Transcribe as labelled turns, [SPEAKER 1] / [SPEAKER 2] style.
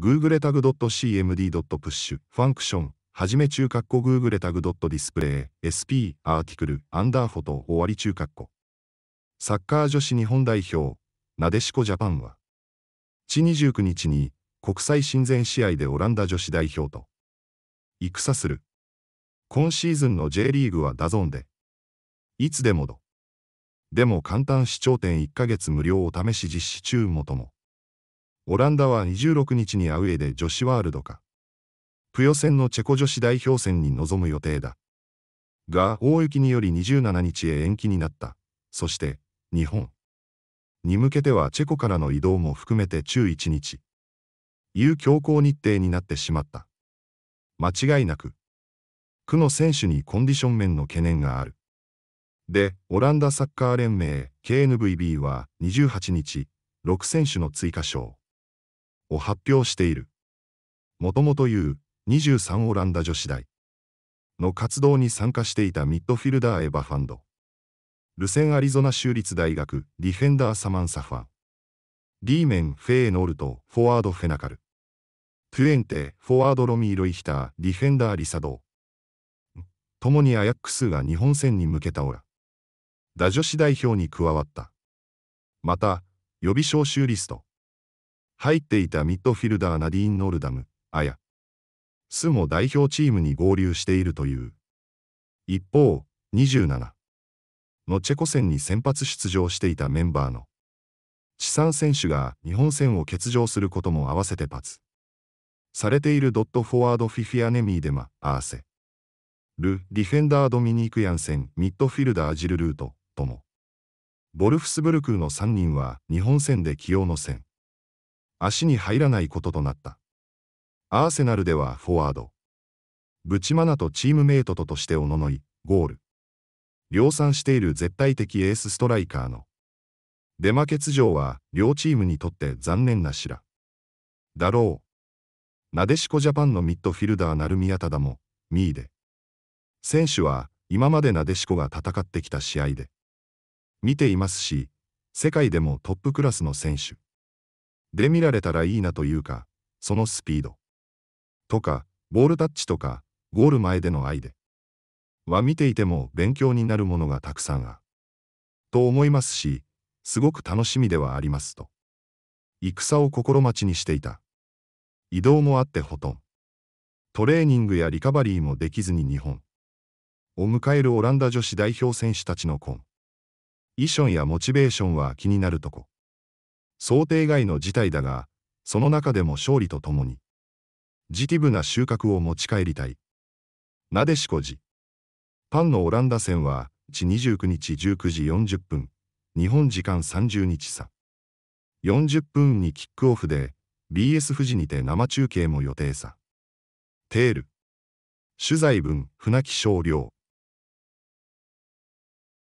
[SPEAKER 1] googletag.cmd.push ファンクションはじめ中括弧 googletag.display sp アーティクルアンダーフォト終わり中括弧サッカー女子日本代表なでしこジャパンは地29日に国際親善試合でオランダ女子代表と戦する今シーズンの J リーグはダゾーンでいつでもどでも簡単視聴点1ヶ月無料お試し実施中もともオランダは26日にアウェーで女子ワールドか。プヨ戦のチェコ女子代表戦に臨む予定だ。が、大雪により27日へ延期になった。そして、日本に向けてはチェコからの移動も含めて中1日。いう強行日程になってしまった。間違いなく、区の選手にコンディション面の懸念がある。で、オランダサッカー連盟 KNVB は28日、6選手の追加賞。を発表している。もともと U23 オランダ女子大の活動に参加していたミッドフィルダーエヴァ・ファンド。ルセンアリゾナ州立大学ディフェンダーサマンサファン。リーメン・フェーノルト、フォワード・フェナカル。トゥエンテ、フォワード・ロミーロ・イヒター、ディフェンダー・リサドー。共にアヤックスが日本戦に向けたオラ。ダ女子代表に加わった。また、予備招集リスト。入っていたミッドフィルダーナディーン・ノルダム、アヤ。スも代表チームに合流しているという。一方、27のチェコ戦に先発出場していたメンバーの地産選手が日本戦を欠場することも合わせてパツされているドットフォワードフィフィアネミーデマ・アーセル・ディフェンダードミニーク・ヤンセンミッドフィルダージル・ルートともボルフスブルクの3人は日本戦で起用の戦。足に入らないこととなった。アーセナルではフォワード。ブチマナとチームメイトととしておののい、ゴール。量産している絶対的エースストライカーの。出負け欠場は両チームにとって残念なしら。だろう。なでしこジャパンのミッドフィルダー成宮忠も、ミーで。選手は今までなでしこが戦ってきた試合で。見ていますし、世界でもトップクラスの選手。で見られたらいいなというか、そのスピード。とか、ボールタッチとか、ゴール前での愛で。は見ていても勉強になるものがたくさんあ。と思いますし、すごく楽しみではありますと。戦を心待ちにしていた。移動もあってほとん。トレーニングやリカバリーもできずに日本。を迎えるオランダ女子代表選手たちの婚。衣装やモチベーションは気になるとこ。想定外の事態だが、その中でも勝利とともに、ジティブな収穫を持ち帰りたい。なでしこじ。パンのオランダ戦は、地29日19時40分、日本時間30日差。40分にキックオフで、BS 富士にて生中継も予定さ。テール。取材文、船木少量。